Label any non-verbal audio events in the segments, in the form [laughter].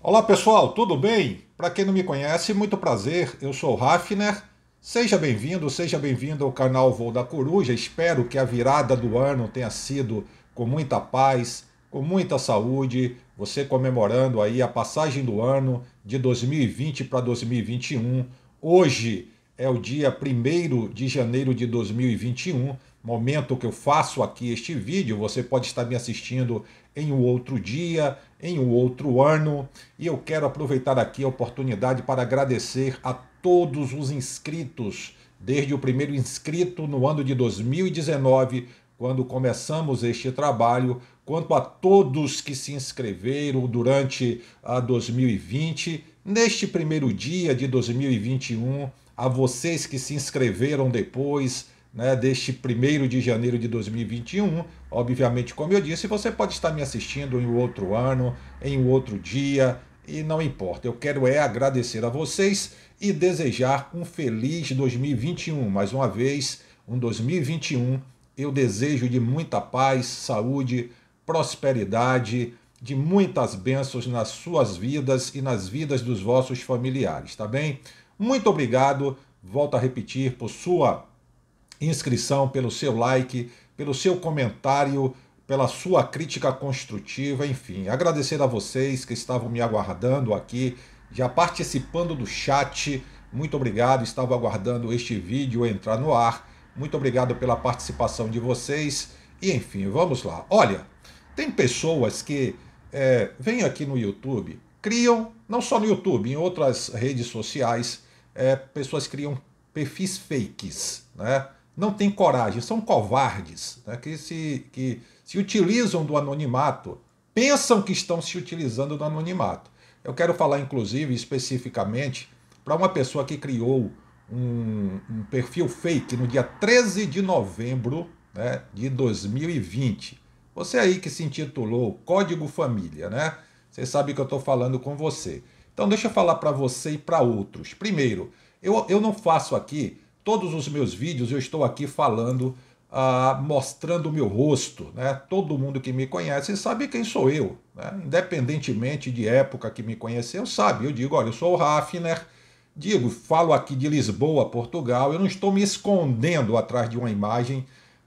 Olá pessoal, tudo bem? Para quem não me conhece, muito prazer, eu sou Rafner. Seja bem-vindo, seja bem-vindo ao canal Voo da Coruja. Espero que a virada do ano tenha sido com muita paz, com muita saúde, você comemorando aí a passagem do ano de 2020 para 2021. Hoje é o dia 1 de janeiro de 2021, momento que eu faço aqui este vídeo. Você pode estar me assistindo em um outro dia, em um outro ano. E eu quero aproveitar aqui a oportunidade para agradecer a todos os inscritos, desde o primeiro inscrito no ano de 2019, quando começamos este trabalho, quanto a todos que se inscreveram durante a 2020. Neste primeiro dia de 2021, a vocês que se inscreveram depois, né, deste 1 de janeiro de 2021. Obviamente, como eu disse, você pode estar me assistindo em outro ano, em outro dia, e não importa. Eu quero é agradecer a vocês e desejar um feliz 2021. Mais uma vez, um 2021 eu desejo de muita paz, saúde, prosperidade, de muitas bênçãos nas suas vidas e nas vidas dos vossos familiares, tá bem? Muito obrigado. Volto a repetir por sua inscrição, pelo seu like, pelo seu comentário, pela sua crítica construtiva, enfim. Agradecer a vocês que estavam me aguardando aqui, já participando do chat. Muito obrigado, estava aguardando este vídeo entrar no ar. Muito obrigado pela participação de vocês. E enfim, vamos lá. Olha, tem pessoas que é, vêm aqui no YouTube, criam, não só no YouTube, em outras redes sociais, é, pessoas criam perfis fakes, né? não têm coragem, são covardes, né, que, se, que se utilizam do anonimato, pensam que estão se utilizando do anonimato. Eu quero falar, inclusive, especificamente para uma pessoa que criou um, um, perfil fake no dia 13 de novembro né, de 2020. Você aí que se intitulou Código Família, né? Você sabe que eu estou falando com você. Então, deixa eu falar para você e para outros. Primeiro, eu, eu não faço aqui Todos os meus vídeos eu estou aqui falando, ah, mostrando o meu rosto. Né? Todo mundo que me conhece sabe quem sou eu. Né? Independentemente de época que me conheceu, sabe. Eu digo, olha, eu sou o Raffner, digo, falo aqui de Lisboa, Portugal, eu não estou me escondendo atrás de uma imagem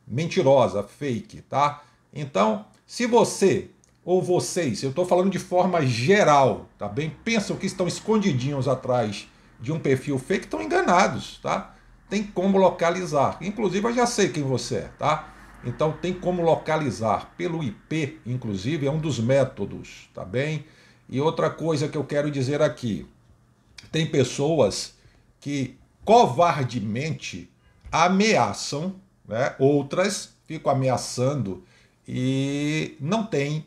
mentirosa, fake, tá? Então, se você ou vocês, eu estou falando de forma geral, tá bem? Pensam que estão escondidinhos atrás de um perfil fake, estão enganados, tá? tem como localizar. Inclusive, eu já sei quem você é, tá? Então, tem como localizar pelo IP, inclusive, é um dos métodos, tá bem? E outra coisa que eu quero dizer aqui: tem pessoas que covardemente ameaçam, né? outras ficam ameaçando e não tem,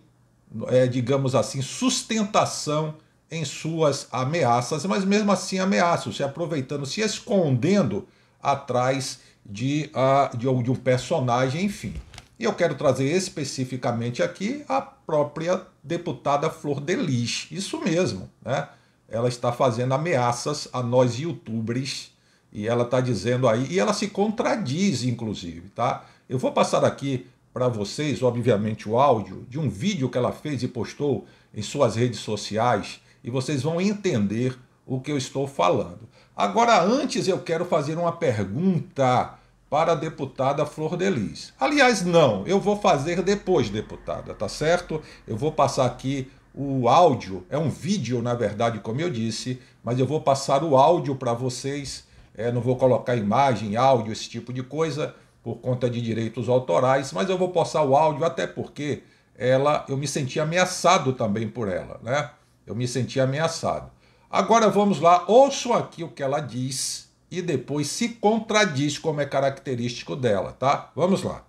é, digamos assim, sustentação em suas ameaças, mas mesmo assim ameaçam, se aproveitando, se escondendo atrás de, uh, de, de um personagem, enfim. E eu quero trazer especificamente aqui a própria deputada Flor Delis. Isso mesmo, né? Ela está fazendo ameaças a nós youtubers e ela está dizendo aí, e ela se contradiz, inclusive, tá? Eu vou passar aqui para vocês, obviamente, o áudio de um vídeo que ela fez e postou em suas redes sociais e vocês vão entender o que eu estou falando. Agora, antes eu quero fazer uma pergunta para a deputada Flor Delis. Aliás, não, eu vou fazer depois, deputada, tá certo? Eu vou passar aqui o áudio, é um vídeo, na verdade, como eu disse, mas eu vou passar o áudio para vocês. É, não vou colocar imagem, áudio, esse tipo de coisa, por conta de direitos autorais, mas eu vou passar o áudio até porque ela, eu me senti ameaçado também por ela, né? Eu me senti ameaçado. Agora vamos lá, ouço aqui o que ela diz e depois se contradiz como é característico dela, tá? Vamos lá.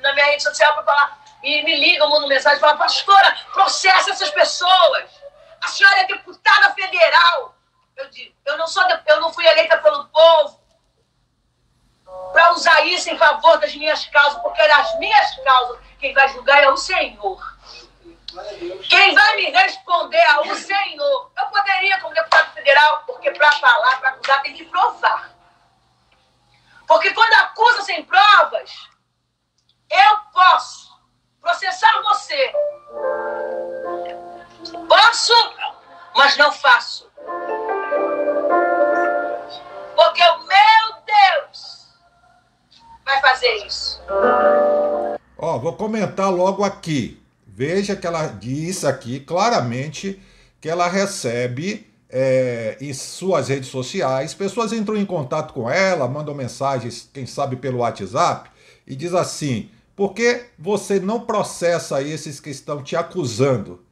Na minha rede social para falar e me ligam, mandam mensagem, falam, pastora, processa essas pessoas. A senhora é deputada federal. Eu digo, eu não sou, eu não fui eleita pelo povo para usar isso em favor das minhas causas, porque é das minhas causas quem vai julgar é o Senhor. Quem vai me responder ao é o Senhor. Eu poderia, como deputado federal, porque para falar, para acusar, tem que provar. Porque quando acusa sem provas, eu posso processar você. Posso, mas não faço. Porque o meu Deus vai fazer isso. Ó, oh, vou comentar logo aqui. Veja que ela diz aqui claramente que ela recebe é, em suas redes sociais, pessoas entram em contato com ela, mandam mensagens, quem sabe pelo WhatsApp, e diz assim: por que você não processa esses que estão te acusando?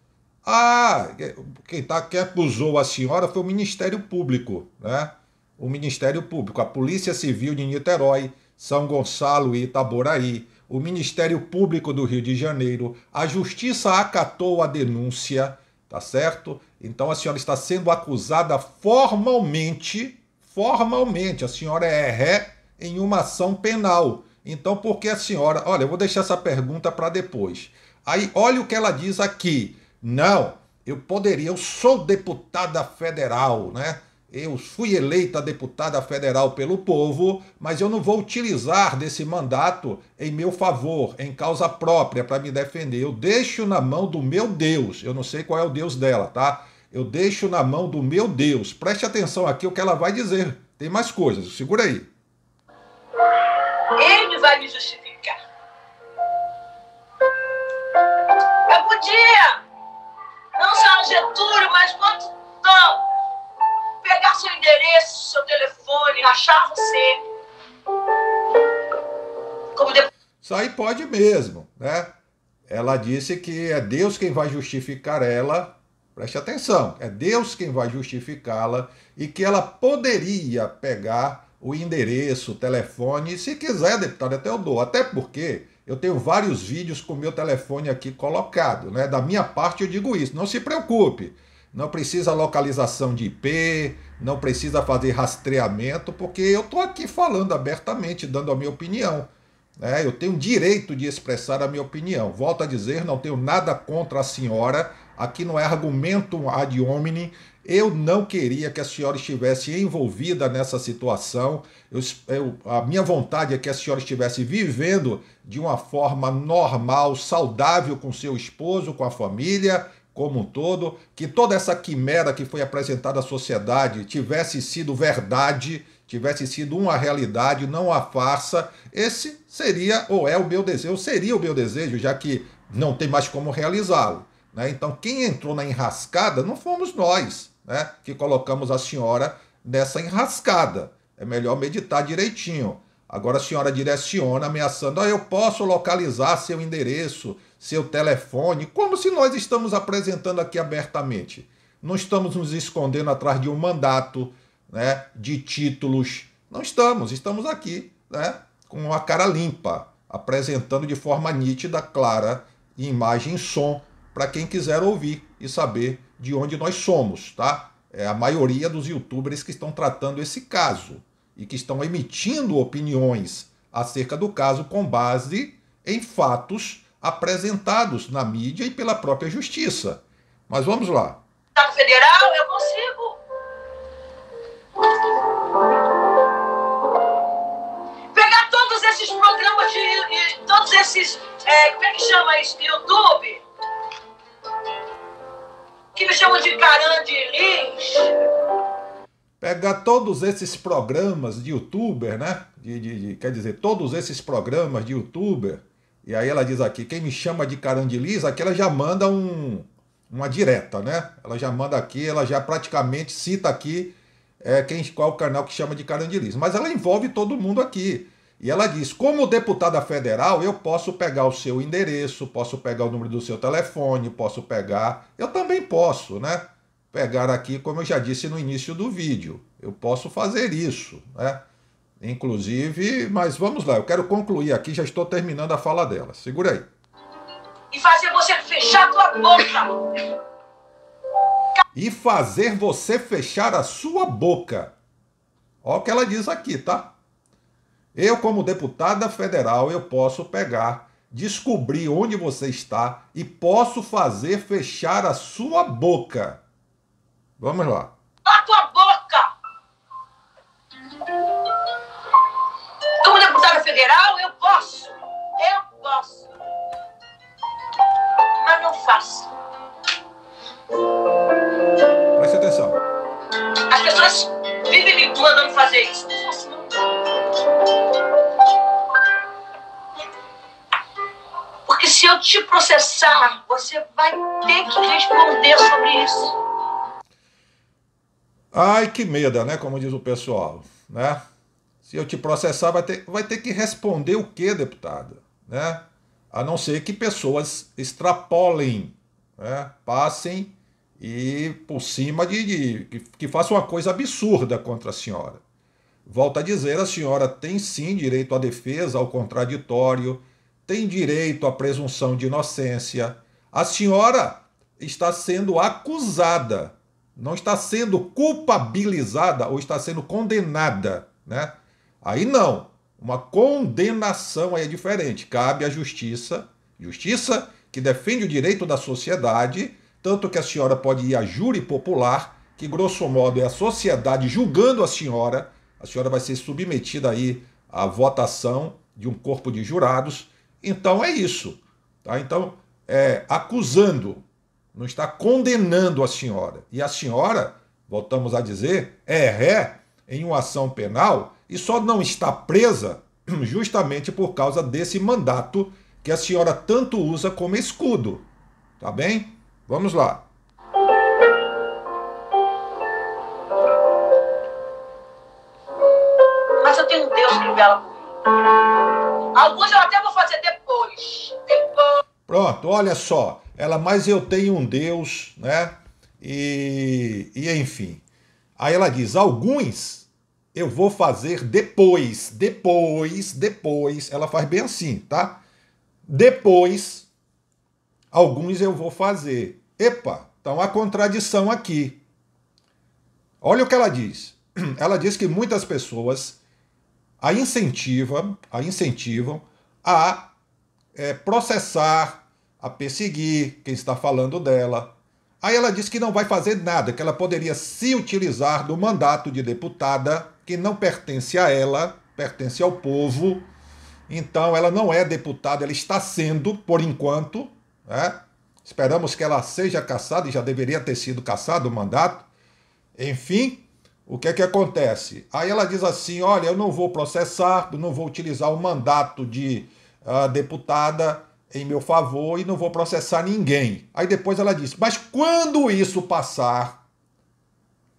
Ah, é, quem, tá, quem acusou a senhora foi o Ministério Público, né? O Ministério Público, a Polícia Civil de Niterói, São Gonçalo e Itaboraí o Ministério Público do Rio de Janeiro, a justiça acatou a denúncia, tá certo? Então a senhora está sendo acusada formalmente, formalmente, a senhora é ré em uma ação penal. Então por que a senhora, olha, eu vou deixar essa pergunta para depois. Aí olha o que ela diz aqui. Não, eu poderia, eu sou deputada federal, né? Eu fui eleita deputada federal pelo povo, mas eu não vou utilizar desse mandato em meu favor, em causa própria, para me defender. Eu deixo na mão do meu Deus. Eu não sei qual é o Deus dela, tá? Eu deixo na mão do meu Deus. Preste atenção aqui o que ela vai dizer. Tem mais coisas. Segura aí. Ele vai me justificar pode mesmo, né? Ela disse que é Deus quem vai justificar ela, preste atenção, é Deus quem vai justificá-la e que ela poderia pegar o endereço, o telefone, se quiser, deputado, até eu dou, até porque eu tenho vários vídeos com meu telefone aqui colocado, né? Da minha parte eu digo isso, não se preocupe. Não precisa localização de IP, não precisa fazer rastreamento, porque eu estou aqui falando abertamente, dando a minha opinião. É, eu tenho direito de expressar a minha opinião. Volto a dizer, não tenho nada contra a senhora. Aqui não é argumento ad hominem. Eu não queria que a senhora estivesse envolvida nessa situação. Eu, eu, a minha vontade é que a senhora estivesse vivendo de uma forma normal, saudável com seu esposo, com a família como um todo. Que toda essa quimera que foi apresentada à sociedade tivesse sido verdade tivesse sido uma realidade, não a farsa, esse seria ou é o meu desejo, seria o meu desejo, já que não tem mais como realizá-lo. Né? Então, quem entrou na enrascada não fomos nós né? que colocamos a senhora nessa enrascada. É melhor meditar direitinho. Agora a senhora direciona, ameaçando: oh, eu posso localizar seu endereço, seu telefone, como se nós estamos apresentando aqui abertamente. Não estamos nos escondendo atrás de um mandato, né, de títulos. Não estamos, estamos aqui né, com uma cara limpa, apresentando de forma nítida, clara, imagem e som, para quem quiser ouvir e saber de onde nós somos, tá? É a maioria dos youtubers que estão tratando esse caso e que estão emitindo opiniões acerca do caso com base em fatos apresentados na mídia e pela própria justiça. Mas vamos lá. Estado federal, eu consigo mas YouTube, que me chamam de carandilins. Pegar todos esses programas de youtuber, né? De, de, de, quer dizer, todos esses programas de youtuber. E aí ela diz aqui, quem me chama de carandilis, aqui ela já manda um, uma direta, né? Ela já manda aqui, ela já praticamente cita aqui é, quem, qual canal que chama de carandilis. Mas ela envolve todo mundo aqui. E ela diz: como deputada federal, eu posso pegar o seu endereço, posso pegar o número do seu telefone, posso pegar. Eu também posso, né? Pegar aqui, como eu já disse no início do vídeo. Eu posso fazer isso, né? Inclusive, mas vamos lá, eu quero concluir aqui, já estou terminando a fala dela. Segura aí. E fazer você fechar tua boca. E fazer você fechar a sua boca. Olha o que ela diz aqui, tá? Eu, como deputada federal, eu posso pegar, descobrir onde você está e posso fazer fechar a sua boca. Vamos lá. A tua boca! Como deputada federal, eu posso. Eu posso. Mas não faço. Preste atenção. As pessoas vivem me mandando fazer isso. se eu te processar, você vai ter que responder sobre isso. Ai, que medo, né? Como diz o pessoal, né? Se eu te processar, vai ter, vai ter que responder o quê, deputada? Né? A não ser que pessoas extrapolem, né? passem e por cima de, de que, que uma coisa absurda contra a senhora. Volto a dizer, a senhora tem sim direito à defesa, ao contraditório, tem direito à presunção de inocência. A senhora está sendo acusada, não está sendo culpabilizada ou está sendo condenada, né? Aí não. Uma condenação aí é diferente. Cabe à justiça, justiça que defende o direito da sociedade, tanto que a senhora pode ir a júri popular, que grosso modo é a sociedade julgando a senhora. A senhora vai ser submetida aí à votação de um corpo de jurados então é isso. Tá? Então, é, acusando, não está condenando a senhora. E a senhora, voltamos a dizer, é ré em uma ação penal e só não está presa [clears throat] justamente por causa desse mandato que a senhora tanto usa como escudo. Tá bem? Vamos lá. Mas eu tenho um Deus que me por Pronto, olha só, ela, mas eu tenho um Deus, né? E, e enfim. Aí ela diz: alguns eu vou fazer depois, depois, depois. Ela faz bem assim, tá? Depois, alguns eu vou fazer. Epa, então há contradição aqui. Olha o que ela diz. [clears throat] Ela diz que muitas pessoas a incentivam, a incentivam a é, processar, a perseguir quem está falando dela. Aí ela diz que não vai fazer nada, que ela poderia se utilizar do mandato de deputada, que não pertence a ela, pertence ao povo. Então ela não é deputada, ela está sendo, por enquanto. Né? Esperamos que ela seja caçada e já deveria ter sido caçado o mandato. Enfim, o que é que acontece? Aí ela diz assim: olha, eu não vou processar, não vou utilizar o mandato de a deputada em meu favor e não vou processar ninguém. Aí depois ela disse: Mas quando isso passar,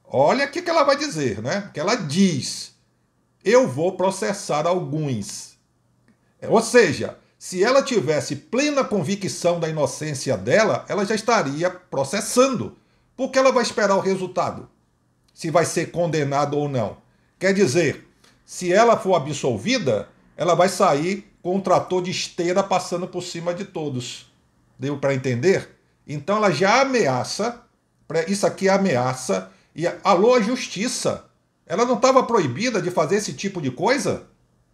olha o que, que ela vai dizer, né? Que ela diz: Eu vou processar alguns. É, ou seja, se ela tivesse plena convicção da inocência dela, ela já estaria processando. Porque ela vai esperar o resultado, se vai ser condenado ou não. Quer dizer, se ela for absolvida, ela vai sair com um trator de esteira passando por cima de todos. Deu para entender? Então ela já ameaça, isso aqui é ameaça, e alô a justiça. Ela não estava proibida de fazer esse tipo de coisa?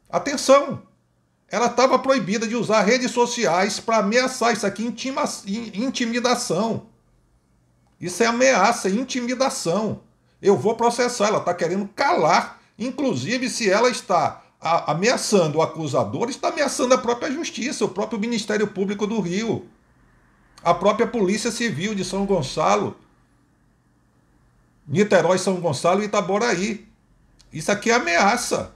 Atenção! Ela estava proibida de usar redes sociais para ameaçar isso aqui, intima, intimidação. Isso é ameaça, intimidação. Eu vou processar, ela está querendo calar, inclusive se ela está ameaçando o acusador, está ameaçando a própria justiça, o próprio Ministério Público do Rio, a própria Polícia Civil de São Gonçalo, Niterói, São Gonçalo e Itaboraí. Isso aqui é ameaça,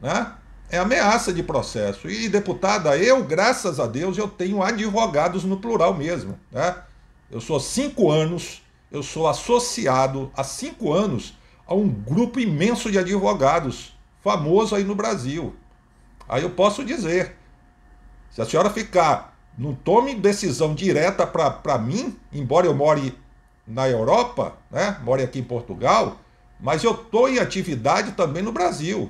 né? É ameaça de processo. E deputada, eu, graças a Deus, eu tenho advogados no plural mesmo, né? Eu sou há cinco anos, eu sou associado há cinco anos a um grupo imenso de advogados famoso aí no Brasil. Aí eu posso dizer: se a senhora ficar, não tome decisão direta para mim, embora eu more na Europa, né? Moro aqui em Portugal, mas eu estou em atividade também no Brasil.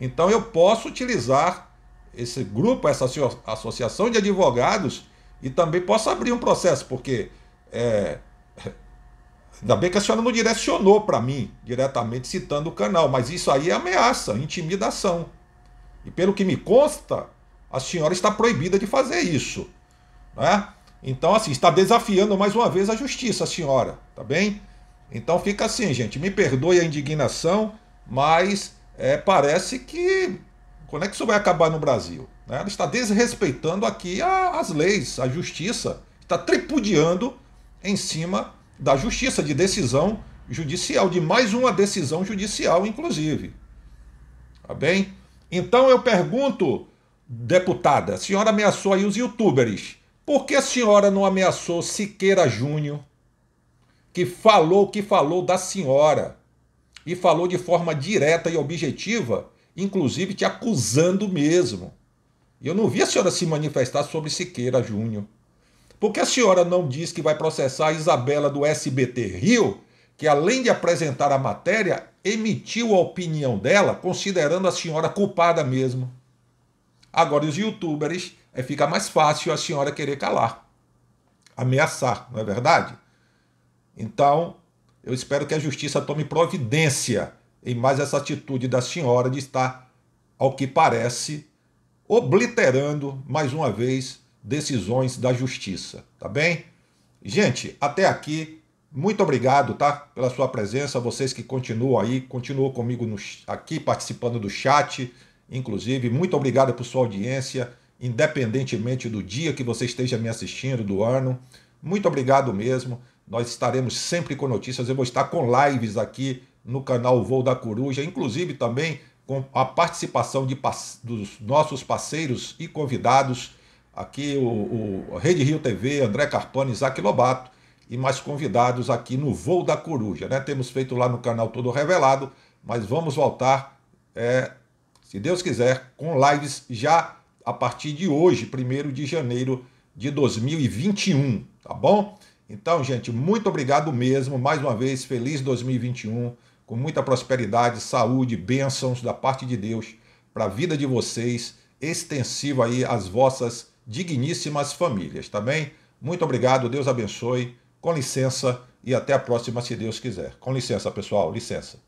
Então eu posso utilizar esse grupo, essa associação de advogados, e também posso abrir um processo, porque é, Ainda bem que a senhora não direcionou para mim diretamente citando o canal, mas isso aí é ameaça, intimidação. E pelo que me consta, a senhora está proibida de fazer isso, né? Então, assim, está desafiando mais uma vez a justiça, a senhora, tá bem? Então fica assim, gente, me perdoe a indignação, mas é, parece que quando é que isso vai acabar no Brasil? Né? Ela está desrespeitando aqui a, as leis, a justiça, está tripudiando em cima da justiça, de decisão judicial, de mais uma decisão judicial, inclusive. Tá bem? Então eu pergunto, deputada, a senhora ameaçou aí os youtubers. Por que a senhora não ameaçou Siqueira Júnior, que falou o que falou da senhora e falou de forma direta e objetiva, inclusive te acusando mesmo? Eu não vi a senhora se manifestar sobre Siqueira Júnior. Por que a senhora não diz que vai processar a Isabela do SBT Rio, que além de apresentar a matéria, emitiu a opinião dela, considerando a senhora culpada mesmo? Agora, os youtubers, é, fica mais fácil a senhora querer calar, ameaçar, não é verdade? Então, eu espero que a justiça tome providência em mais essa atitude da senhora de estar, ao que parece, obliterando mais uma vez decisões da justiça, tá bem? Gente, até aqui. Muito obrigado, tá? Pela sua presença, vocês que continuam aí, continuam comigo no, aqui participando do chat, inclusive. Muito obrigado por sua audiência, independentemente do dia que você esteja me assistindo, do ano. Muito obrigado mesmo. Nós estaremos sempre com notícias. Eu vou estar com lives aqui no canal Voo da Coruja, inclusive também com a participação de, dos nossos parceiros e convidados aqui o, o Rede Rio TV, André Carpani, Isaac Lobato e mais convidados aqui no Voo da Coruja. Né? Temos feito lá no canal Todo Revelado, mas vamos voltar, é, se Deus quiser, com lives já a partir de hoje, 1 de janeiro de 2021, tá bom? Então, gente, muito obrigado mesmo. Mais uma vez, feliz 2021, com muita prosperidade, saúde, bênçãos da parte de Deus para a vida de vocês, extensivo aí as vossas digníssimas famílias, tá bem? Muito obrigado, Deus abençoe, com licença e até a próxima, se Deus quiser. Com licença, pessoal, licença.